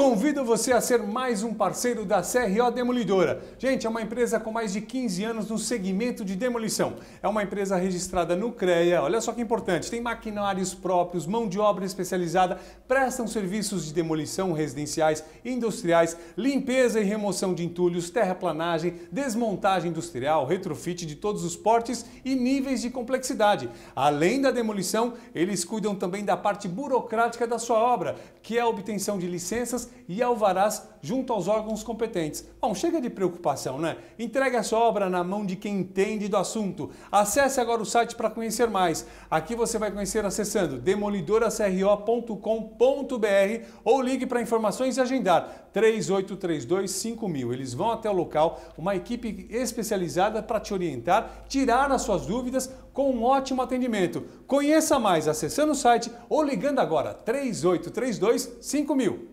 Convido você a ser mais um parceiro da CRO Demolidora. Gente, é uma empresa com mais de 15 anos no segmento de demolição. É uma empresa registrada no CREA, olha só que importante, tem maquinários próprios, mão de obra especializada, prestam serviços de demolição residenciais, industriais, limpeza e remoção de entulhos, terraplanagem, desmontagem industrial, retrofit de todos os portes e níveis de complexidade. Além da demolição, eles cuidam também da parte burocrática da sua obra, que é a obtenção de licenças e alvarás junto aos órgãos competentes. Bom, chega de preocupação, né? Entregue a sua obra na mão de quem entende do assunto. Acesse agora o site para conhecer mais. Aqui você vai conhecer acessando demolidoracro.com.br ou ligue para informações e agendar 3832 5000. Eles vão até o local, uma equipe especializada para te orientar, tirar as suas dúvidas com um ótimo atendimento. Conheça mais acessando o site ou ligando agora 3832 5000.